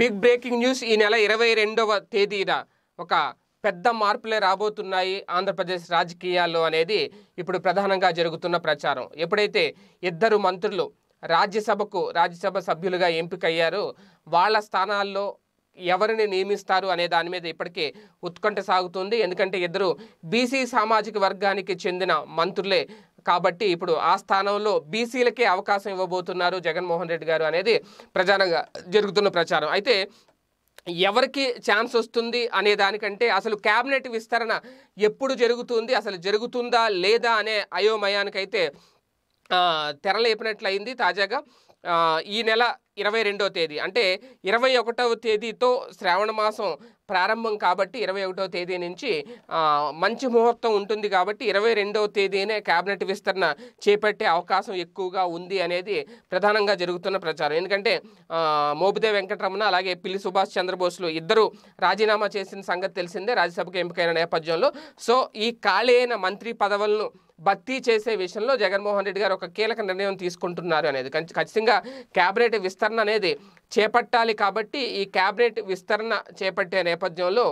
big breaking news ఈ నెల ఇరవై రెండవ తేదీన ఒక పెద్ద మార్పులే రాబోతున్నాయి ఆంధ్రప్రదేశ్ రాజకీయాల్లో అనేది ఇప్పుడు ప్రధానంగా జరుగుతున్న ప్రచారం ఎప్పుడైతే ఇద్దరు మంత్రులు రాజ్యసభకు రాజ్యసభ సభ్యులుగా ఎంపికయ్యారో వాళ్ళ స్థానాల్లో ఎవరిని నియమిస్తారు అనే దాని మీద ఇప్పటికే ఉత్కంఠ సాగుతుంది ఎందుకంటే ఇద్దరు బీసీ సామాజిక వర్గానికి చెందిన మంత్రులే కాబట్టి ఇప్పుడు ఆ స్థానంలో బీసీలకే అవకాశం ఇవ్వబోతున్నారు జగన్మోహన్ రెడ్డి గారు అనేది ప్రధానంగా జరుగుతున్న ప్రచారం అయితే ఎవరికి ఛాన్స్ వస్తుంది అనే దానికంటే అసలు క్యాబినెట్ విస్తరణ ఎప్పుడు జరుగుతుంది అసలు జరుగుతుందా లేదా అనే అయోమయానికైతే తెరలేపినట్లయింది తాజాగా ఈ నెల ఇరవై రెండవ తేదీ అంటే ఇరవై ఒకటవ తేదీతో శ్రావణ మాసం ప్రారంభం కాబట్టి ఇరవై ఒకటవ తేదీ నుంచి మంచి ముహూర్తం ఉంటుంది కాబట్టి ఇరవై రెండవ తేదీనే క్యాబినెట్ విస్తరణ చేపట్టే అవకాశం ఎక్కువగా ఉంది అనేది ప్రధానంగా జరుగుతున్న ప్రచారం ఎందుకంటే మోపిదే వెంకటరమణ అలాగే పిల్లి సుభాష్ చంద్రబోస్లు ఇద్దరు రాజీనామా చేసిన సంగతి తెలిసిందే రాజ్యసభకు ఎంపికైన నేపథ్యంలో సో ఈ ఖాళీ అయిన మంత్రి పదవులను భర్తీ చేసే విషయంలో జగన్మోహన్ రెడ్డి గారు ఒక కీలక నిర్ణయం తీసుకుంటున్నారు అనేది ఖచ్చితంగా క్యాబినెట్ విస్తరణ అనేది చేపట్టాలి కాబట్టి ఈ క్యాబినెట్ విస్తరణ చేపట్టే నేపథ్యంలో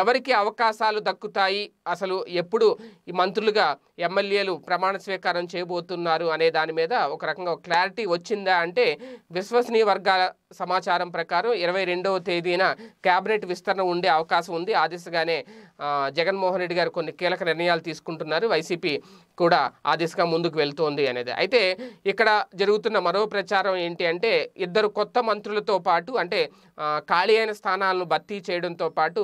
ఎవరికి అవకాశాలు దక్కుతాయి అసలు ఎప్పుడు ఈ మంత్రులుగా ఎమ్మెల్యేలు ప్రమాణ స్వీకారం చేయబోతున్నారు అనే దాని మీద ఒక రకంగా క్లారిటీ వచ్చిందా అంటే విశ్వసనీయ వర్గాల సమాచారం ప్రకారం ఇరవై రెండవ తేదీన క్యాబినెట్ విస్తరణ ఉండే అవకాశం ఉంది ఆ దిశగానే జగన్మోహన్ రెడ్డి గారు కొన్ని కీలక నిర్ణయాలు తీసుకుంటున్నారు వైసీపీ కూడా ఆ దిశగా ముందుకు వెళ్తోంది అనేది అయితే ఇక్కడ జరుగుతున్న మరో ప్రచారం ఏంటి అంటే ఇద్దరు కొత్త మంత్రులు అభ్యర్థులతో పాటు అంటే ఖాళీ అయిన స్థానాలను భర్తీ చేయడంతో పాటు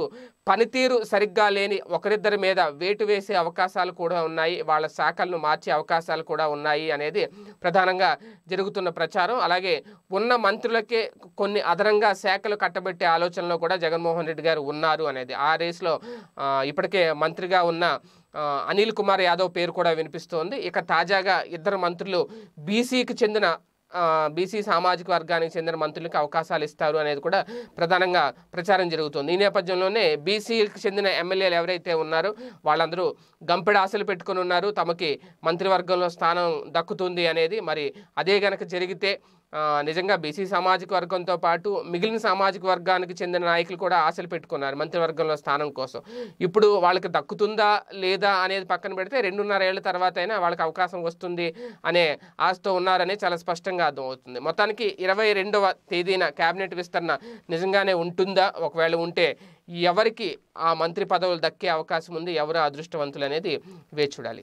పనితీరు సరిగ్గా లేని ఒకరిద్దరి మీద వేటు వేసే అవకాశాలు కూడా ఉన్నాయి వాళ్ళ శాఖలను మార్చే అవకాశాలు కూడా ఉన్నాయి అనేది ప్రధానంగా జరుగుతున్న ప్రచారం అలాగే ఉన్న మంత్రులకే కొన్ని అదనంగా శాఖలు కట్టబెట్టే ఆలోచనలో కూడా జగన్మోహన్ రెడ్డి గారు ఉన్నారు అనేది ఆ రేసులో ఇప్పటికే మంత్రిగా ఉన్న అనిల్ కుమార్ యాదవ్ పేరు కూడా వినిపిస్తోంది ఇక తాజాగా ఇద్దరు మంత్రులు బీసీకి చెందిన బీసీ సామాజిక వర్గానికి చెందిన మంత్రులకు అవకాశాలు ఇస్తారు అనేది కూడా ప్రధానంగా ప్రచారం జరుగుతుంది ఈ నేపథ్యంలోనే బీసీకి చెందిన ఎమ్మెల్యేలు ఎవరైతే ఉన్నారో వాళ్ళందరూ గంపిడ ఆశలు పెట్టుకుని ఉన్నారు తమకి మంత్రివర్గంలో స్థానం దక్కుతుంది అనేది మరి అదే గనక జరిగితే నిజంగా బీసీ సామాజిక వర్గంతో పాటు మిగిలిన సామాజిక వర్గానికి చెందిన నాయకులు కూడా ఆశలు పెట్టుకున్నారు మంత్రివర్గంలో స్థానం కోసం ఇప్పుడు వాళ్ళకి దక్కుతుందా లేదా అనేది పక్కన పెడితే రెండున్నర ఏళ్ళ తర్వాత అయినా వాళ్ళకి అవకాశం వస్తుంది అనే ఆశతో ఉన్నారని చాలా స్పష్టంగా అర్థమవుతుంది మొత్తానికి ఇరవై రెండవ తేదీన కేబినెట్ విస్తరణ నిజంగానే ఉంటుందా ఒకవేళ ఉంటే ఎవరికి ఆ మంత్రి పదవులు దక్కే అవకాశం ఉంది ఎవరు అదృష్టవంతులు అనేది వేచి చూడాలి